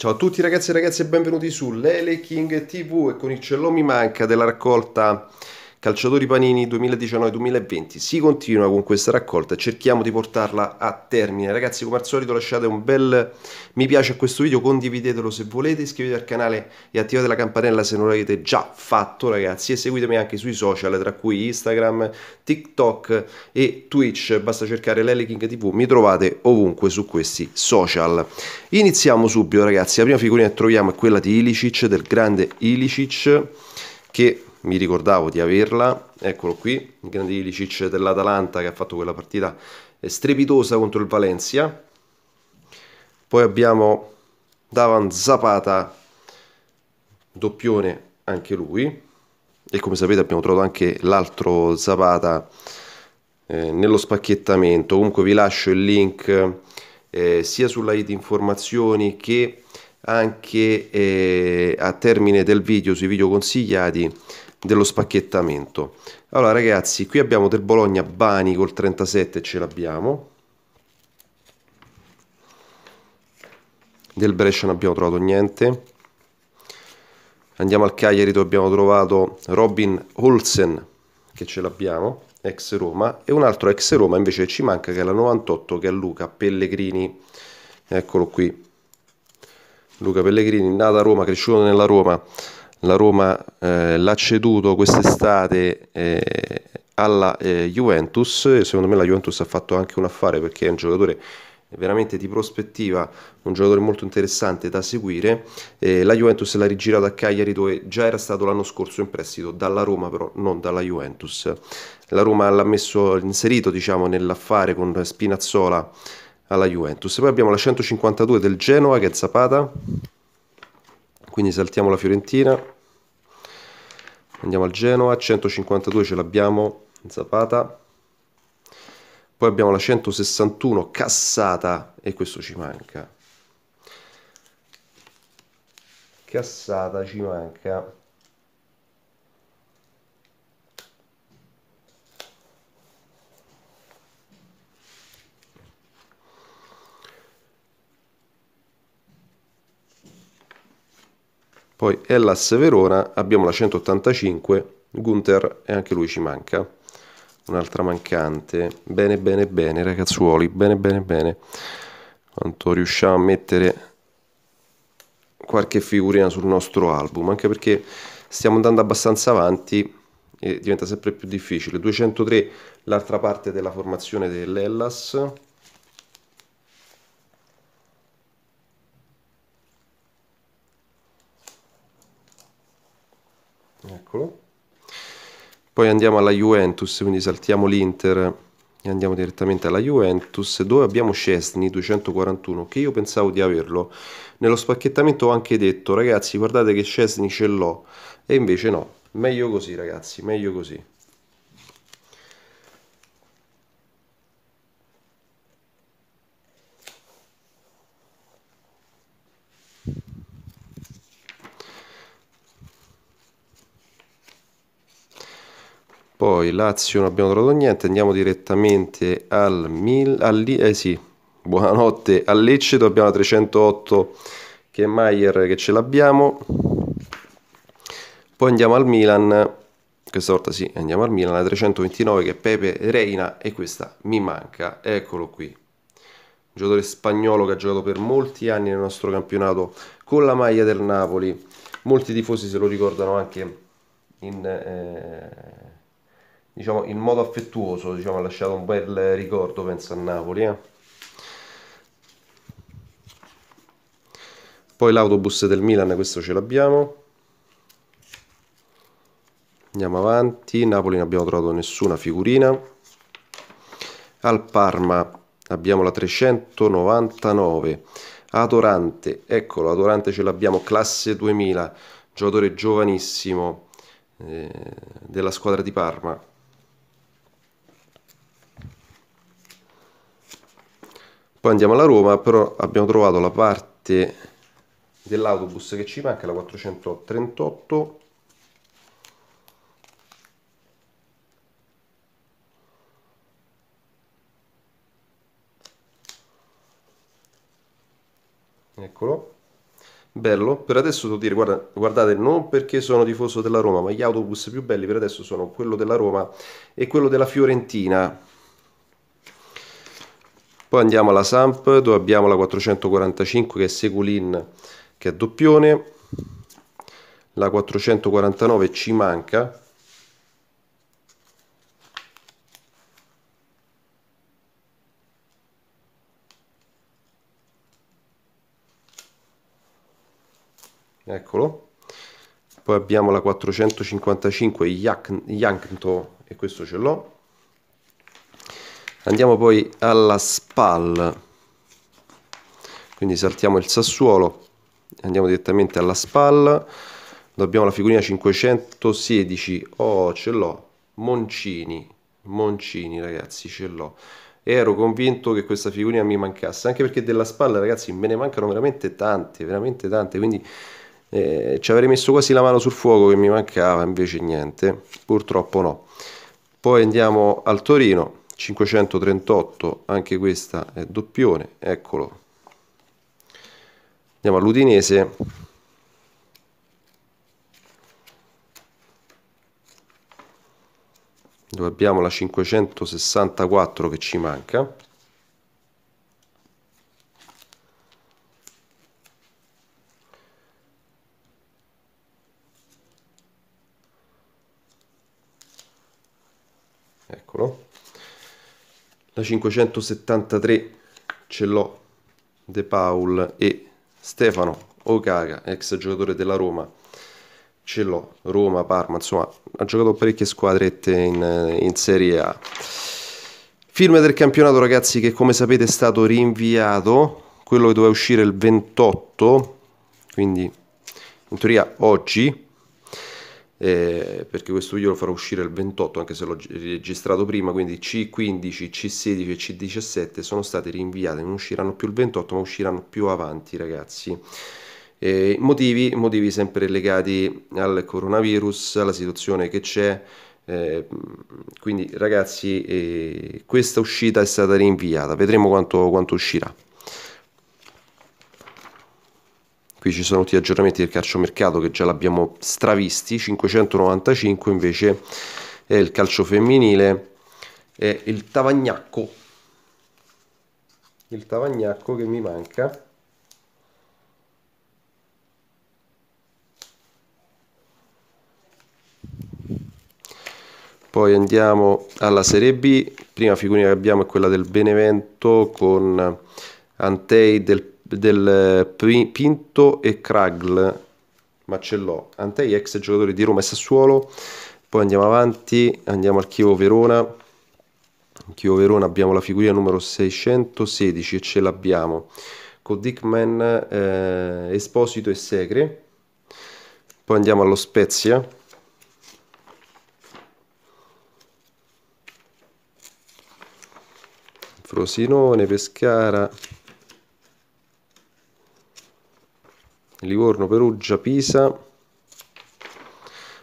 Ciao a tutti ragazzi e ragazze e benvenuti su Lele King TV e con il cielo mi manca della raccolta Calciatori Panini 2019-2020. Si continua con questa raccolta, cerchiamo di portarla a termine. Ragazzi, come al solito lasciate un bel mi piace a questo video, condividetelo se volete, iscrivetevi al canale e attivate la campanella se non l'avete già fatto, ragazzi, e seguitemi anche sui social, tra cui Instagram, TikTok e Twitch. Basta cercare l'Eleking TV, mi trovate ovunque su questi social. Iniziamo subito, ragazzi. La prima figurina che troviamo è quella di Ilicic, del grande Ilicic che mi ricordavo di averla, eccolo qui, il grande Ilicic dell'Atalanta che ha fatto quella partita strepitosa contro il Valencia. Poi abbiamo Davan Zapata, doppione anche lui. E come sapete abbiamo trovato anche l'altro Zapata eh, nello spacchettamento. Comunque vi lascio il link eh, sia sulla di informazioni che anche eh, a termine del video sui video consigliati dello spacchettamento. Allora ragazzi, qui abbiamo del Bologna Bani col 37 ce l'abbiamo. Del Brescia non abbiamo trovato niente. Andiamo al Cagliari dove abbiamo trovato Robin Olsen che ce l'abbiamo, ex Roma, e un altro ex Roma invece ci manca che è la 98 che è Luca Pellegrini. Eccolo qui. Luca Pellegrini, nata a Roma, cresciuto nella Roma la Roma eh, l'ha ceduto quest'estate eh, alla eh, Juventus e secondo me la Juventus ha fatto anche un affare perché è un giocatore veramente di prospettiva, un giocatore molto interessante da seguire. Eh, la Juventus l'ha rigirato a Cagliari dove già era stato l'anno scorso in prestito dalla Roma, però non dalla Juventus. La Roma l'ha messo inserito, diciamo, nell'affare con Spinazzola alla Juventus. Poi abbiamo la 152 del Genoa che è Zapata. Quindi saltiamo la Fiorentina andiamo al Genoa 152 ce l'abbiamo Zapata poi abbiamo la 161 cassata e questo ci manca cassata ci manca Poi Hellas Verona abbiamo la 185, Gunther e anche lui ci manca. Un'altra mancante. Bene, bene, bene, ragazzuoli, bene, bene, bene. Quanto riusciamo a mettere qualche figurina sul nostro album, anche perché stiamo andando abbastanza avanti e diventa sempre più difficile. 203 l'altra parte della formazione dell'Ellas. eccolo poi andiamo alla Juventus quindi saltiamo l'Inter e andiamo direttamente alla Juventus dove abbiamo Cesni 241 che io pensavo di averlo nello spacchettamento ho anche detto ragazzi guardate che Cesni ce l'ho e invece no meglio così ragazzi meglio così Poi Lazio non abbiamo trovato niente, andiamo direttamente al Mil... Al, eh sì, buonanotte, a Lecce dobbiamo 308 che è Maier che ce l'abbiamo. Poi andiamo al Milan, questa volta sì, andiamo al Milan, a 329 che è Pepe Reina e questa mi manca, eccolo qui. Un giocatore spagnolo che ha giocato per molti anni nel nostro campionato con la maglia del Napoli. Molti tifosi se lo ricordano anche in... Eh diciamo, in modo affettuoso, diciamo, ha lasciato un bel ricordo, penso, a Napoli. Eh? Poi l'autobus del Milan, questo ce l'abbiamo. Andiamo avanti, Napoli non abbiamo trovato nessuna figurina. Al Parma abbiamo la 399. Adorante, eccolo, Adorante ce l'abbiamo, classe 2000, giocatore giovanissimo eh, della squadra di Parma. Poi andiamo alla Roma, però abbiamo trovato la parte dell'autobus che ci manca, la 438. Eccolo. Bello, per adesso devo dire, guarda, guardate, non perché sono tifoso della Roma, ma gli autobus più belli per adesso sono quello della Roma e quello della Fiorentina poi andiamo alla Samp dove abbiamo la 445 che è Seculin che è doppione, la 449 ci manca, eccolo poi abbiamo la 455 Yankto e questo ce l'ho Andiamo poi alla SPAL, quindi saltiamo il Sassuolo, andiamo direttamente alla SPAL, dobbiamo la figurina 516, oh ce l'ho, Moncini, Moncini ragazzi ce l'ho ero convinto che questa figurina mi mancasse, anche perché della spalla, ragazzi, me ne mancano veramente tante, veramente tante, quindi eh, ci avrei messo quasi la mano sul fuoco che mi mancava, invece niente, purtroppo no. Poi andiamo al Torino, 538 anche questa è doppione eccolo andiamo all'Udinese dove abbiamo la 564 che ci manca eccolo da 573 ce l'ho De Paul e Stefano Okaga, ex giocatore della Roma, ce l'ho, Roma, Parma, insomma, ha giocato parecchie squadrette in, in Serie A. Film del campionato, ragazzi, che come sapete è stato rinviato, quello che doveva uscire il 28, quindi in teoria oggi, eh, perché questo video lo farò uscire il 28 anche se l'ho registrato prima quindi C15, C16 e C17 sono state rinviate non usciranno più il 28 ma usciranno più avanti ragazzi eh, motivi, motivi sempre legati al coronavirus alla situazione che c'è eh, quindi ragazzi eh, questa uscita è stata rinviata vedremo quanto, quanto uscirà qui ci sono tutti gli aggiornamenti del calciomercato che già l'abbiamo stravisti 595 invece è il calcio femminile è il Tavagnacco il Tavagnacco che mi manca Poi andiamo alla Serie B, prima figurina che abbiamo è quella del Benevento con Antei del del eh, Pinto e Kragl, ma ce l'ho. Antei, ex giocatore di Roma e Sassuolo. Poi andiamo avanti, andiamo al Chievo Verona. In Chievo Verona abbiamo la figurina numero 616 e ce l'abbiamo con Dickman, eh, Esposito e Segre. Poi andiamo allo Spezia. Frosinone, Pescara, Livorno, Perugia, Pisa,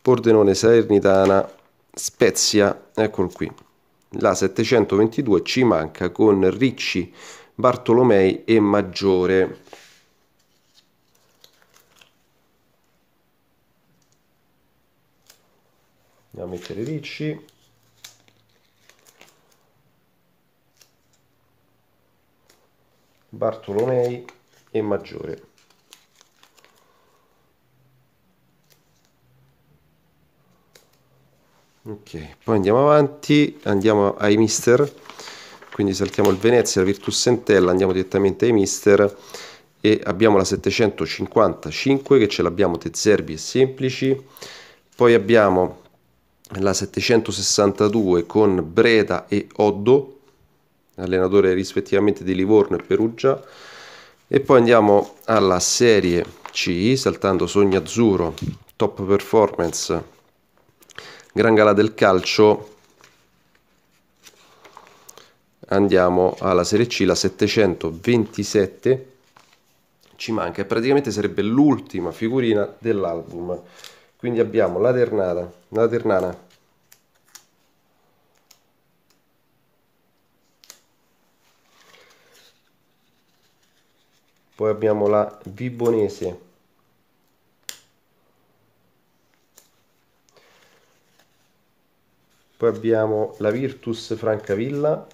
Pordenone, Salernitana, Spezia, eccolo qui. La 722 ci manca con Ricci, Bartolomei e Maggiore. Andiamo a mettere Ricci. Bartolomei e Maggiore. ok poi andiamo avanti andiamo ai mister quindi saltiamo il Venezia, la Virtus Sentella, andiamo direttamente ai mister e abbiamo la 755 che ce l'abbiamo Tezzerbi e Semplici, poi abbiamo la 762 con Breda e Oddo, allenatore rispettivamente di Livorno e Perugia, e poi andiamo alla serie C, saltando Azzurro, Top Performance Gran Gala del Calcio andiamo alla Serie C, la 727 ci manca praticamente sarebbe l'ultima figurina dell'album. Quindi abbiamo la Ternana, la Ternana poi abbiamo la Vibonese poi abbiamo la Virtus Francavilla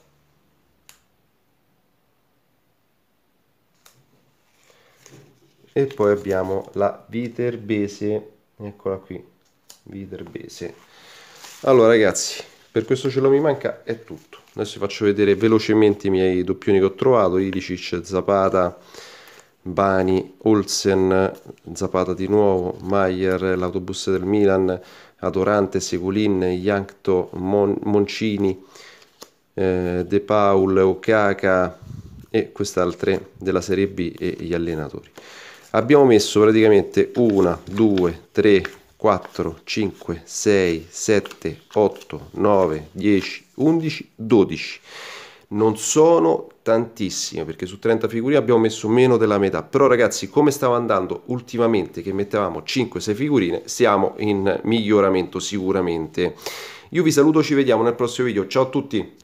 e poi abbiamo la Viterbese eccola qui Viterbese allora ragazzi per questo ce mi manca è tutto adesso vi faccio vedere velocemente i miei doppioni che ho trovato Ilicic, Zapata Bani, Olsen Zapata di nuovo, Maier l'autobus del Milan Adorante, Segulin, Yankto, Mon- Moncini, eh, De Paul, Okaka e quest'altre della Serie B e gli allenatori. Abbiamo messo praticamente 1, 2, 3, 4, 5, 6, 7, 8, 9, 10, 11, 12 non sono tantissime perché su 30 figurine abbiamo messo meno della metà però ragazzi come stava andando ultimamente che mettevamo 5-6 figurine siamo in miglioramento sicuramente io vi saluto ci vediamo nel prossimo video ciao a tutti